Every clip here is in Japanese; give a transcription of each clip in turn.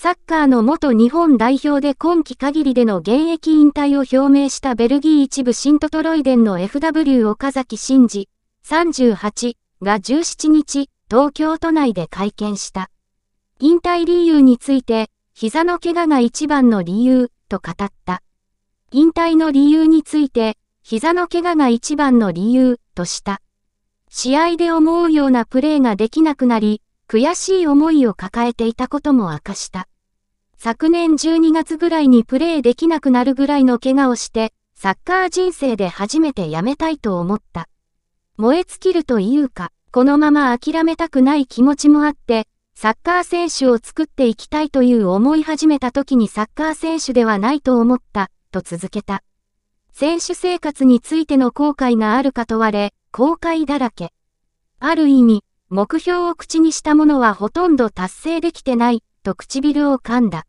サッカーの元日本代表で今季限りでの現役引退を表明したベルギー一部シントトロイデンの FW 岡崎真嗣38が17日、東京都内で会見した。引退理由について、膝の怪我が一番の理由、と語った。引退の理由について、膝の怪我が一番の理由、とした。試合で思うようなプレーができなくなり、悔しい思いを抱えていたことも明かした。昨年12月ぐらいにプレーできなくなるぐらいの怪我をして、サッカー人生で初めてやめたいと思った。燃え尽きるというか、このまま諦めたくない気持ちもあって、サッカー選手を作っていきたいという思い始めた時にサッカー選手ではないと思った、と続けた。選手生活についての後悔があるか問われ、後悔だらけ。ある意味、目標を口にしたものはほとんど達成できてない、と唇を噛んだ。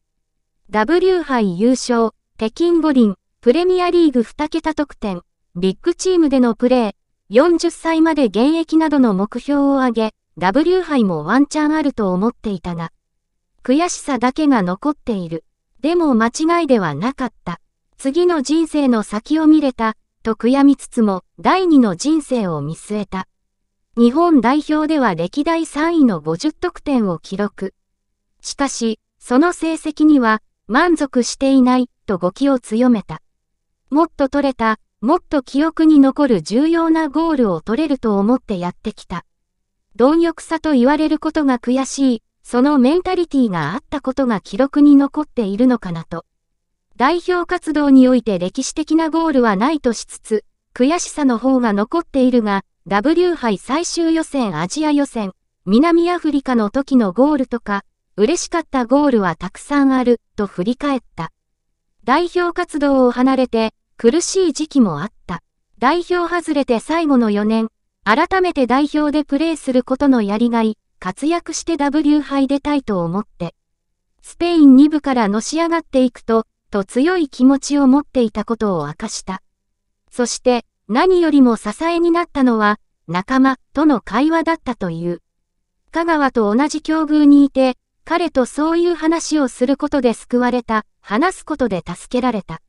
W 杯優勝、北京五輪、プレミアリーグ2桁得点、ビッグチームでのプレー、40歳まで現役などの目標を挙げ、W 杯もワンチャンあると思っていたが、悔しさだけが残っている。でも間違いではなかった。次の人生の先を見れた、と悔やみつつも、第二の人生を見据えた。日本代表では歴代3位の50得点を記録。しかし、その成績には満足していないと語気を強めた。もっと取れた、もっと記憶に残る重要なゴールを取れると思ってやってきた。貪欲さと言われることが悔しい、そのメンタリティがあったことが記録に残っているのかなと。代表活動において歴史的なゴールはないとしつつ、悔しさの方が残っているが、W 杯最終予選アジア予選、南アフリカの時のゴールとか、嬉しかったゴールはたくさんある、と振り返った。代表活動を離れて、苦しい時期もあった。代表外れて最後の4年、改めて代表でプレーすることのやりがい、活躍して W 杯出たいと思って。スペイン2部からのし上がっていくと、と強い気持ちを持っていたことを明かした。そして、何よりも支えになったのは、仲間との会話だったという。香川と同じ境遇にいて、彼とそういう話をすることで救われた、話すことで助けられた。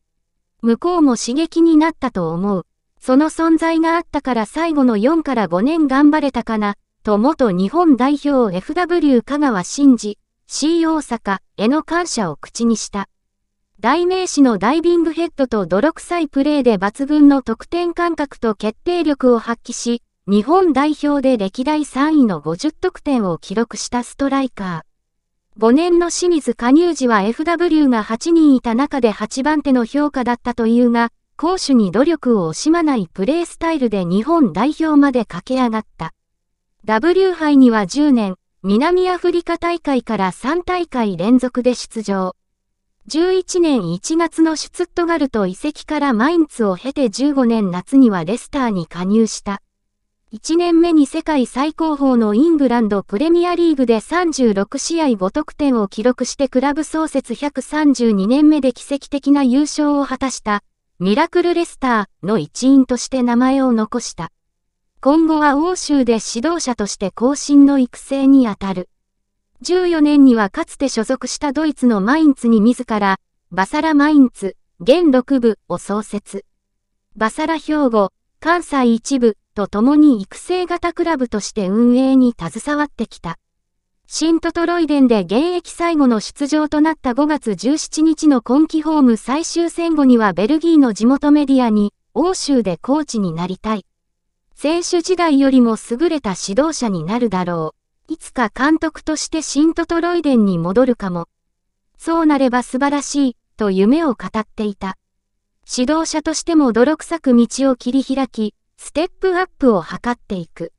向こうも刺激になったと思う。その存在があったから最後の4から5年頑張れたかな、と元日本代表 FW 香川真司、C 大阪への感謝を口にした。代名詞のダイビングヘッドと泥臭いプレーで抜群の得点感覚と決定力を発揮し、日本代表で歴代3位の50得点を記録したストライカー。5年の清水加入時は FW が8人いた中で8番手の評価だったというが、攻守に努力を惜しまないプレースタイルで日本代表まで駆け上がった。W 杯には10年、南アフリカ大会から3大会連続で出場。11年1月のシュツットガルト移籍からマインツを経て15年夏にはレスターに加入した。1年目に世界最高峰のイングランドプレミアリーグで36試合5得点を記録してクラブ創設132年目で奇跡的な優勝を果たしたミラクルレスターの一員として名前を残した。今後は欧州で指導者として後進の育成にあたる。14年にはかつて所属したドイツのマインツに自ら、バサラマインツ、現6部を創設。バサラ兵庫、関西一部と共に育成型クラブとして運営に携わってきた。新トトロイデンで現役最後の出場となった5月17日の今季ホーム最終戦後にはベルギーの地元メディアに、欧州でコーチになりたい。選手時代よりも優れた指導者になるだろう。いつか監督として新トトロイデンに戻るかも。そうなれば素晴らしい、と夢を語っていた。指導者としても泥臭く道を切り開き、ステップアップを図っていく。